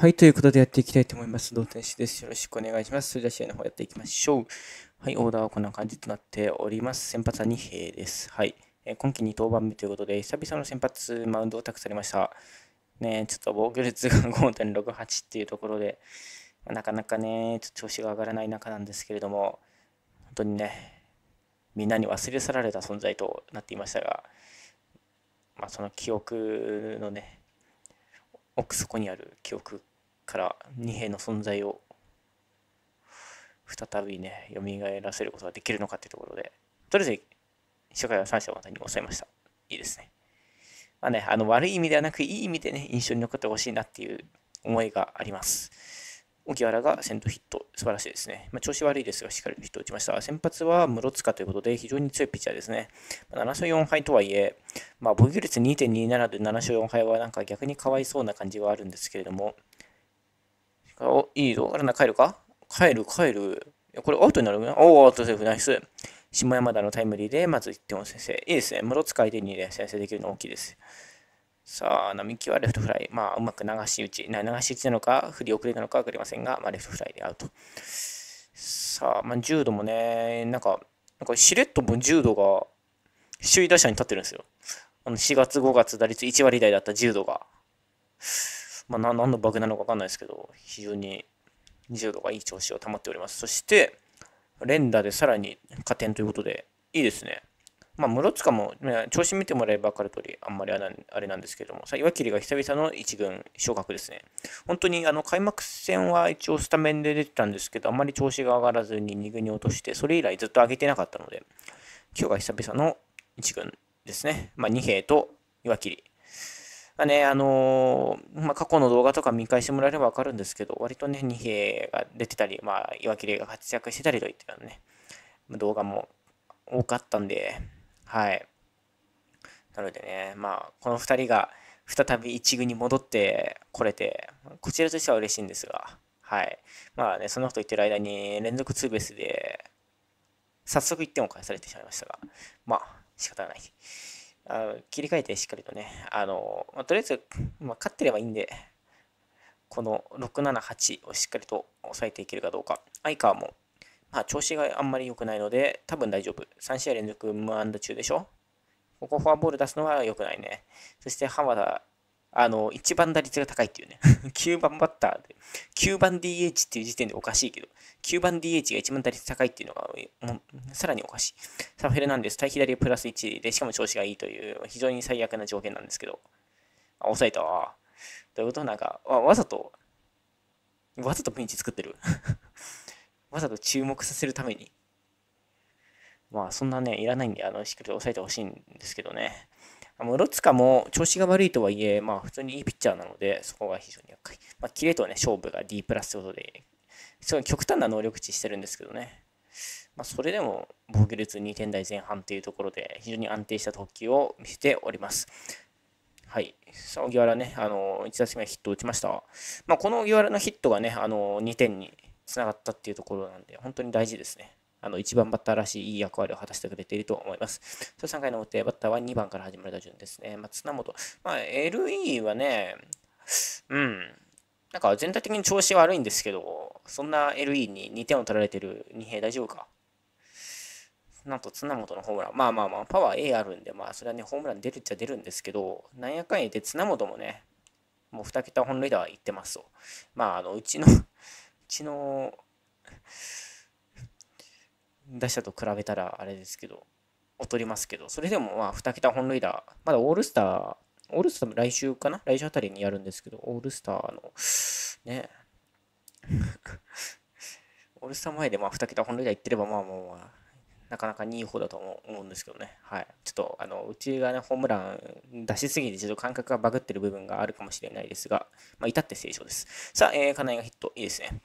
はい、ということでやっていきたいと思います。同点師です。よろしくお願いします。それでは試合の方やっていきましょう。はい、オーダーはこんな感じとなっております。先発は2平です。はい、えー、今季2登板目ということで、久々の先発、マウンドを託されました。ね、ちょっと防御率が5.68っていうところで、なかなかね、ちょっと調子が上がらない中なんですけれども、本当にね、みんなに忘れ去られた存在となっていましたが、まあ、その記憶のね、奥底にある記憶から二兵の存在を再びね蘇らせることができるのかっていうところでとりあえず初回は三者またに抑えましたいいですねまあねあの悪い意味ではなくいい意味でね印象に残ってほしいなっていう思いがあります荻原が先頭ヒット、素晴らしいですね。まあ、調子悪いですが、しっかりヒット打ちました。先発は室塚ということで、非常に強いピッチャーですね。まあ、7勝4敗とはいえ、まあ、防御率2.27で7勝4敗は、なんか逆にかわいそうな感じはあるんですけれども、おいいぞ、あれナ帰るか帰る、帰る。これアウトになるおお、アウトセーフ、ナイス。下山田のタイムリーで、まず1点を先制。いいですね。室塚相手に、ね、先制できるの大きいです。さあ、並木はレフトフライ。まあ、うまく流し打ち。流し打ちなのか、振り遅れなのか分かりませんが、まあ、レフトフライでアウト。さあ、まあ、柔道もね、なんか、なんかしれっとも柔道が首位打者に立ってるんですよ。あの4月、5月、打率1割台だった柔道が。まあ、何のバグなのか分かんないですけど、非常に柔道がいい調子を保っております。そして、連打でさらに加点ということで、いいですね。まあ、室塚も、ね、調子見てもらえば分かる通り、あんまりあれなんですけども、さ岩切が久々の1軍昇格ですね。本当にあの開幕戦は一応スタメンで出てたんですけど、あんまり調子が上がらずに2軍に落として、それ以来ずっと上げてなかったので、今日が久々の1軍ですね。まあ、2兵と岩切。まあね、あのー、まあ、過去の動画とか見返してもらえれば分かるんですけど、割とね、二兵が出てたり、まあ、岩切が活躍してたりといったようなね、動画も多かったんで、はい。なのでね、まあ、この2人が再び1軍に戻ってこれて、こちらとしては嬉しいんですが、はい。まあね、そんなこと言ってる間に連続ツーベースで、早速1点を返されてしまいましたが、まあ、仕方ない。あの切り替えてしっかりとね、あの、まあ、とりあえず、まあ、勝ってればいいんで、この678をしっかりと抑えていけるかどうか、相川もまあ、調子があんまり良くないので、多分大丈夫。3試合連続無安打中でしょここフォアボール出すのは良くないね。そして浜田、あの、一番打率が高いっていうね。9 番バッターで、9番 DH っていう時点でおかしいけど、9番 DH が一番打率高いっていうのが、さらにおかしい。サフェルなんです。対左プラス1で、しかも調子がいいという、非常に最悪な条件なんですけど、あ、抑えたわ。ということなんか、わざと、わざとピンチ作ってる。わざと注目させるために。まあそんなね、いらないんで、あの、しっかりと抑えてほしいんですけどね。あの、ロツカも調子が悪いとはいえ、まあ普通にいいピッチャーなので、そこが非常に厄介。まあ、キレとね、勝負が D プラスということで、すごい極端な能力値してるんですけどね。まあ、それでも防御率2点台前半というところで、非常に安定した投球を見せております。はい。さあ、荻原ね、あの、1打席目ヒットを打ちました。まあ、この荻原のヒットがね、あの、2点につながったっていうところなんで、本当に大事ですね。あの1番バッターらしいいい役割を果たしてくれていると思います。そ3回の表、バッターは2番から始まる打順ですね。まあ、綱本。まあ、LE はね、うん、なんか全体的に調子悪いんですけど、そんな LE に2点を取られてる2平大丈夫かなんと綱本のホームラン。まあまあまあ、パワー A あるんで、まあそれはね、ホームラン出るっちゃ出るんですけど、なんやかんやでて綱本もね、もう2桁本塁打はいってますと。まあ、あの、うちのちの出したと比べたらあれですけど、劣りますけど、それでもまあ2桁本塁打、まだオールスター、オールスターも来週かな来週あたりにやるんですけど、オールスターの、ね、オールスター前でまあ2桁本塁打いってれば、まあもう、まあ、なかなかいい方だと思うんですけどね。はい。ちょっと、あの、うちがね、ホームラン出しすぎて、ちょっと感覚がバグってる部分があるかもしれないですが、まあ、至って正常です。さあ、えー、金井がヒット、いいですね。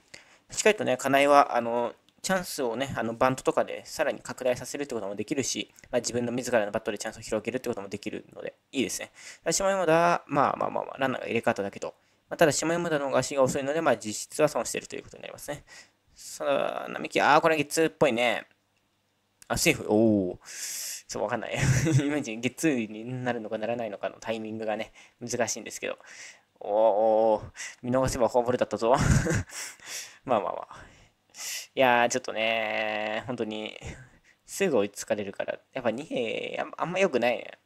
しっかりとね、金井は、あの、チャンスをね、あのバントとかでさらに拡大させるってこともできるし、まあ、自分の自らのバットでチャンスを広げるってこともできるので、いいですね。下山田は、まあまあまあ、まあ、ランナーが入れ替わっただけど、まあ、ただ下山田の方が足が遅いので、まあ実質は損してるということになりますね。さあ、並木、ああ、これゲッツーっぽいね。あ、セーフ。おお。そう、わかんない。イメージ、ゲッツーになるのかならないのかのタイミングがね、難しいんですけど。おお見逃せばフォアボールだったぞ。まあまあまあ。いやー、ちょっとね、本当に、すぐ追いつかれるから、やっぱ2兵あんま良くないね。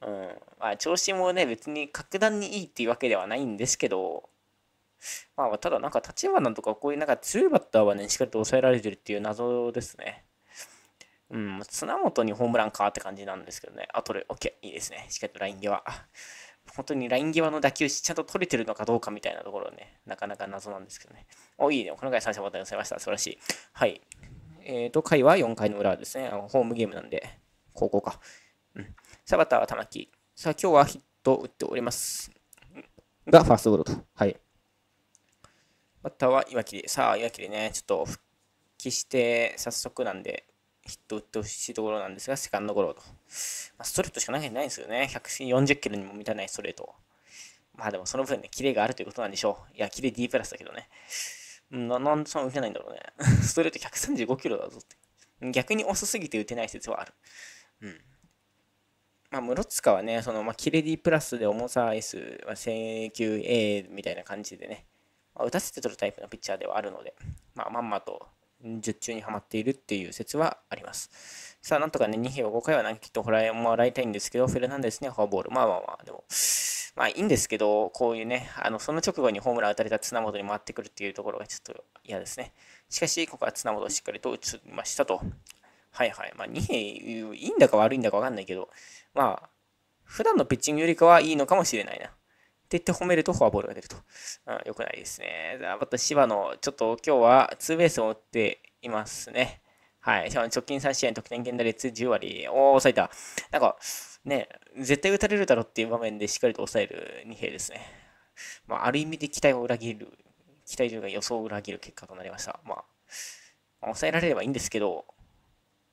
うん。まあ、調子もね、別に格段にいいっていうわけではないんですけど、まあ、ただなんか立花とかこういうなんか強いバッターはね、しっかりと抑えられてるっていう謎ですね。うん、綱本にホームランかって感じなんですけどね。あ、取る。OK。いいですね。しっかりとラインでは。本当にライン際の打球ちゃんと取れてるのかどうかみたいなところね、なかなか謎なんですけどね。お、いいね。この回三者凡タをさせました。素晴らしい。はい。えっ、ー、と、回は4回の裏ですね。あのホームゲームなんで、高校か。うん。サバターは玉木。さあ、今日はヒットを打っております。が、ファーストゴロと。はい。バッターは岩切。さあ、岩切ね、ちょっと復帰して、早速なんで、ヒット打ってほしいところなんですが、セカンドゴロと。まあ、ストレートしか投げてないんですよね。140キロにも満たないストレート。まあでもその分ね、キレがあるということなんでしょう。いや、キレ D プラスだけどね。ななんでそんな打てないんだろうね。ストレート135キロだぞって。逆に遅すぎて打てない説はある。うん。まあ、室塚はね、その、まあ、キレ D プラスで重さ S、まあ、0球 A みたいな感じでね、まあ、打たせて取るタイプのピッチャーではあるので、まあ、まんまと術中にはまっているっていう説はあります。さあ、なんとかね、2票5回は投げきっともらいもらいたいんですけど、フェルナンデスね、フォアボール。まあまあまあ、でも、まあいいんですけど、こういうね、あの、その直後にホームラン打たれた綱本に回ってくるっていうところがちょっと嫌ですね。しかし、ここは綱本をしっかりと打ちましたと。はいはい。まあ、2兵、いいんだか悪いんだかわかんないけど、まあ、普段のピッチングよりかはいいのかもしれないな。って言って褒めるとフォアボールが出ると。うん、よくないですね。また、芝野、ちょっと今日はツーベースを打っていますね。はい。直近3試合得点圏打率10割。おー、抑えた。なんか、ね、絶対打たれるだろうっていう場面でしっかりと抑える2平ですね。まあ、ある意味で期待を裏切る、期待というか予想を裏切る結果となりました。まあ、まあ、抑えられればいいんですけど、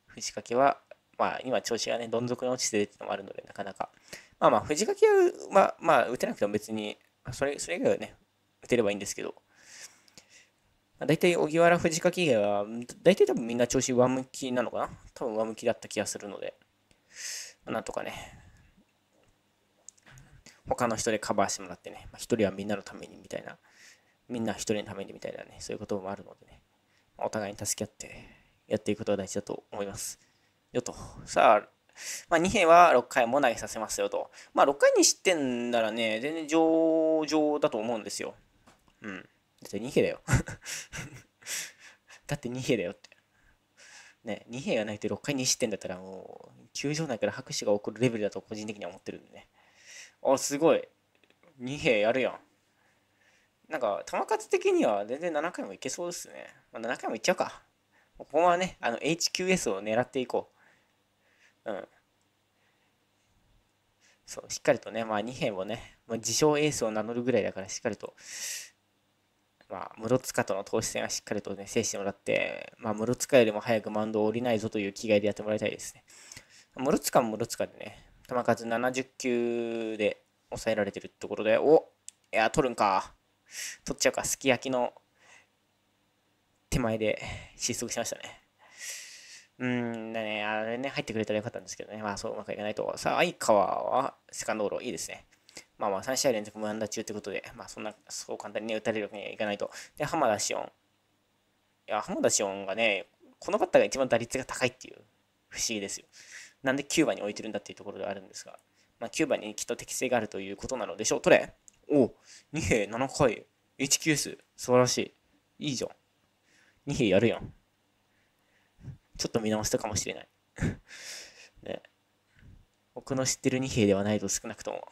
藤掛は、まあ、今調子がね、どん底に落ちてるっていうのもあるので、なかなか。まあまあ、藤掛は、まあ、まあ、打てなくても別に、それ、それ以外はね、打てればいいんですけど、大体荻原藤垣以外は、大体多分みんな調子上向きなのかな多分上向きだった気がするので、なんとかね、他の人でカバーしてもらってね、一人はみんなのためにみたいな、みんな一人のためにみたいなね、そういうこともあるのでね、お互いに助け合ってやっていくことが大事だと思います。よと。さあ、まあ、2編は6回も投げさせますよと。まあ、6回にしてんならね、全然上々だと思うんですよ。うん。だって2兵だよ だって2兵だよってね2兵がないと6回2失点だったらもう球場内から拍手が起こるレベルだと個人的には思ってるんでねあすごい2兵やるやんなんか球数的には全然7回もいけそうですね、まあ、7回もいっちゃうかここはねあの HQS を狙っていこううんそうしっかりとね、まあ、2兵をね、まあ、自称エースを名乗るぐらいだから、しっかりとまあ、室塚との投手戦はしっかりとね、制してもらって、まあ、室塚よりも早くマウンドを降りないぞという気概でやってもらいたいですね。室塚も室塚でね、球数70球で抑えられてるところで、おいや、取るんか。取っちゃうか。すき焼きの手前で失速しましたね。うん、だね、あれね、入ってくれたらよかったんですけどね。まあ、そううまくいかないと。さあ、相川はセカンドゴロ、いいですね。まあまあ3試合連続無安打中ということで、まあそんな、そう簡単にね、打たれるわけにはいかないと。で、浜田紫音。いや、浜田紫音がね、このバッターが一番打率が高いっていう、不思議ですよ。なんでキューバに置いてるんだっていうところではあるんですが、まあ、キューバにきっと適性があるということなのでしょう。とれお2兵7回、HQS、素晴らしい。いいじゃん。2兵やるやん。ちょっと見直したかもしれない。ね、僕の知ってる二兵ではないと少なくとも。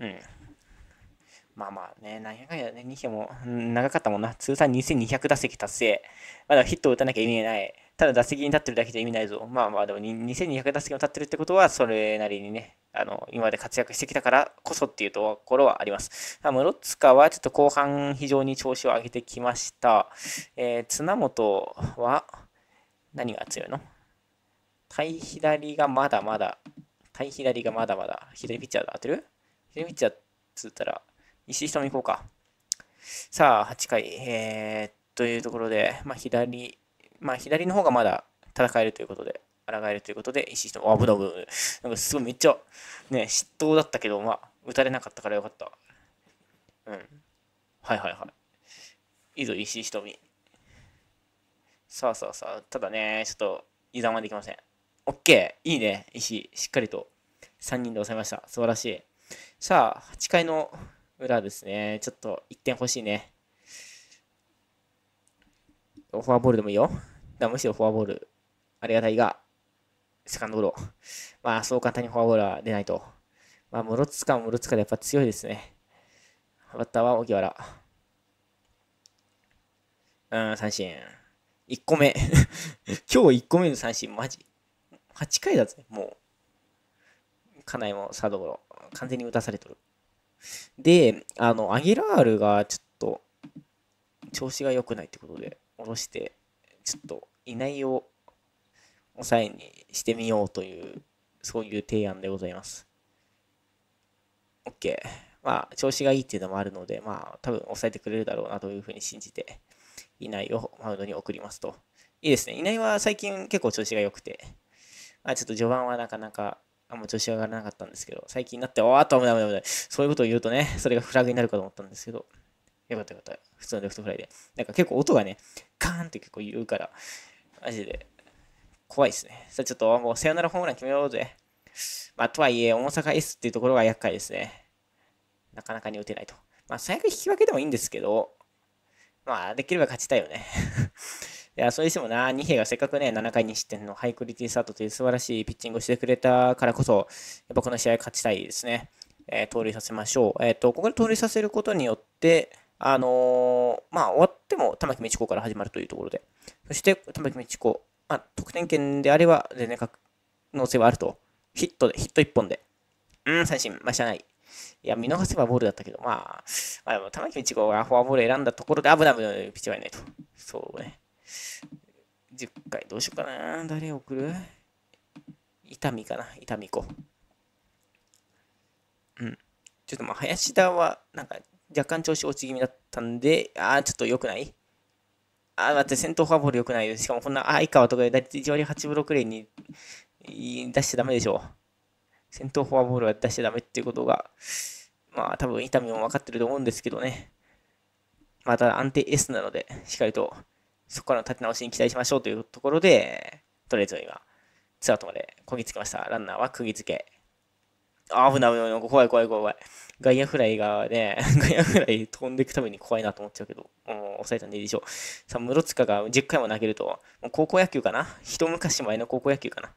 うん。まあまあね、何やかんやね、にしても、長かったもんな。通算2200打席達成。まだヒットを打たなきゃ意味ない。ただ打席に立ってるだけじゃ意味ないぞ。まあまあ、でも2200打席も立ってるってことは、それなりにね、あの、今まで活躍してきたからこそっていうところはあります。あ室塚はちょっと後半非常に調子を上げてきました。えー、綱本は、何が強いの対左がまだまだ、対左がまだまだ、左ピッチャーで当てるで、見ちゃっつったら、石井瞳行こうか。さあ、8回、えー、というところで、まあ、左、まあ、左の方がまだ戦えるということで、抗えるということで、石井瞳、あ、ぶだぶなんかすごいめっちゃ、ね、嫉妬だったけど、まあ、打たれなかったからよかった。うん。はいはいはい。いいぞ、石井瞳。さあさあさあ、ただね、ちょっと油断はできません。オッケーいいね、石井。しっかりと3人で抑えました。素晴らしい。さあ、8回の裏ですね。ちょっと1点欲しいね。フォアボールでもいいよ。だむしろフォアボール。ありがたいが、セカンドゴロ。まあ、そう簡単にフォアボールは出ないと。まあ、室塚も室塚でやっぱ強いですね。バッターは荻原。うん、三振。1個目。今日1個目の三振、マジ。8回だぜ、もう。家内もサードゴロ、完全に打たされとる。で、あの、アギラールがちょっと、調子が良くないってことで、下ろして、ちょっと、いないを抑えにしてみようという、そういう提案でございます。OK。まあ、調子がいいっていうのもあるので、まあ、多分抑えてくれるだろうなというふうに信じて、いないをマウンドに送りますと。いいですね。いないは最近結構調子が良くて、まあ、ちょっと序盤はなかなかあんま調子上がらなかったんですけど、最近になって、おーっと、危ない危ない危ない。そういうことを言うとね、それがフラグになるかと思ったんですけど、よかったよかった。普通のレフトフライで。なんか結構音がね、カーンって結構言うから、マジで、怖いですね。さあちょっと、もうさよならホームラン決めようぜ。まあ、とはいえ、大阪 S っていうところが厄介ですね。なかなかに打てないと。まあ、最悪引き分けでもいいんですけど、まあ、できれば勝ちたいよねいや、それにしてもな、二平がせっかくね、7回2失点のハイクリティスタートという素晴らしいピッチングをしてくれたからこそ、やっぱこの試合勝ちたいですね。えー、盗塁させましょう。えっ、ー、と、ここで盗塁させることによって、あのー、まあ、終わっても玉木道子から始まるというところで、そして玉木道子、まあ、得点圏であれば全然可能性はあると。ヒットで、ヒット1本で。うん、三振、まあ、しゃない。いや、見逃せばボールだったけど、まあ、まあ、でも玉木道子がフォアボール選んだところで危ない危ないピッチはいないと。そうね。10回どうしようかな。誰送る痛みかな。痛み子。うん。ちょっとまあ、林田は、なんか、若干調子落ち気味だったんで、ああ、ちょっと良くないああ、待って先頭フォアボール良くないよ。しかもこんな相川とかで大体て1割8分6厘に出しちゃダメでしょ。先頭フォアボールは出しちゃダメっていうことが、まあ多分痛みも分かってると思うんですけどね。また安定 S なので、しっかりとそこからの立て直しに期待しましょうというところで、とりあえず今、ツーアウトまでこぎつけました。ランナーは釘付け。あ、危ない危ない。怖い怖い怖い。外野フライがね、外 野フライ飛んでいくために怖いなと思っちゃうけど、うん、抑えたんでいいでしょう。さあ、室塚が10回も投げると、もう高校野球かな一昔前の高校野球かな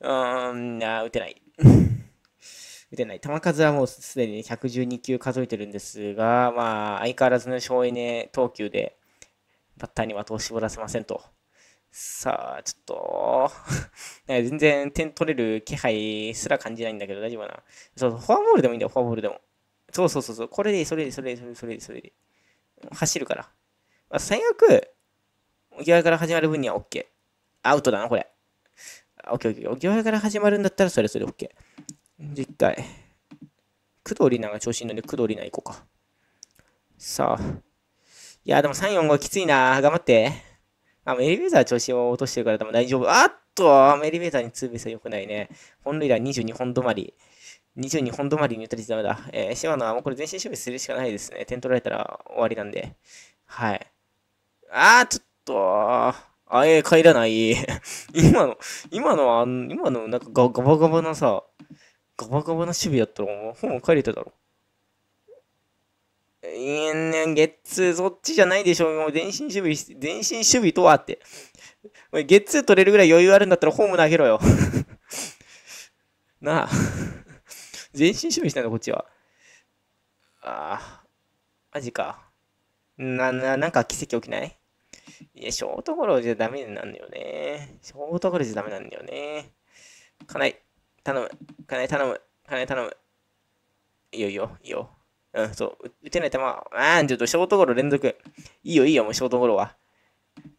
うーん、あ打てない。打てない。球数はもうすでに112球数えてるんですが、まあ、相変わらずの省エネ投球で、バッターに的を絞らせませんと。さあ、ちょっと 全然点取れる気配すら感じないんだけど大丈夫かな。そう、フォアボールでもいいんだよ、フォアボールでも。そうそうそう、そうこれでれで、それでそれでそれでそれで走るから。まあ、最悪、ギアから始まる分には OK。アウトだな、これ。オッケーオッケー。ギアから始まるんだったらそれそれ OK。じゃ、一回。工藤里奈が調子いいので、工藤里奈行こうか。さあ。いや、でも3、4、5きついな。頑張って。あ、エレベーター調子を落としてるから多分大丈夫。あっと、エレベーターにツーベースは良くないね。本塁打22本止まり。22本止まりに打たれてダメだ。えー、島野はもうこれ全身守備するしかないですね。点取られたら終わりなんで。はい。あー、ちょっと、あ、え帰らない。今の、今の今のなんかガガバガバなさ、ガバガバな守備やったらもうほぼ帰れただろ。ゲッツー、そっちじゃないでしょ。う。もう前進守備、前進守備とはって。ゲッツー取れるぐらい余裕あるんだったらホーム投げろよ。なあ。前進守備したんだ、こっちは。ああ。マジか。な、な、なんか奇跡起きないいや、ショートゴロじゃダメなんだよね。ショートゴロじゃダメなんだよね。かない。頼む。かない頼む。かない頼む。いいよいいよ。いいよ。うん、そう、打てない球、あーん、ちょっとショートゴロ連続。いいよ、いいよ、もうショートゴロは。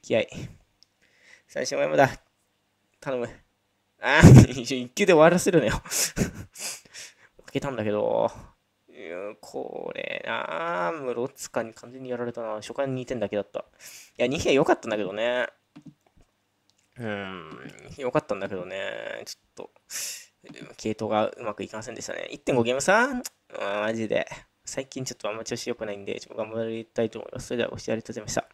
気合い。最初は山だ。頼む。あー、一球で終わらせるのよ。負けたんだけど。いん、これなー、ツカに完全にやられたな。初回の2点だけだった。いや、2点良かったんだけどね。うん、良かったんだけどね。ちょっと、系統がうまくいかませんでしたね。1.5ゲーム差うん、マジで。最近ちょっとあんま調子良くないんで、ちょっと頑張りたいと思います。それではご視聴ありがとうございました。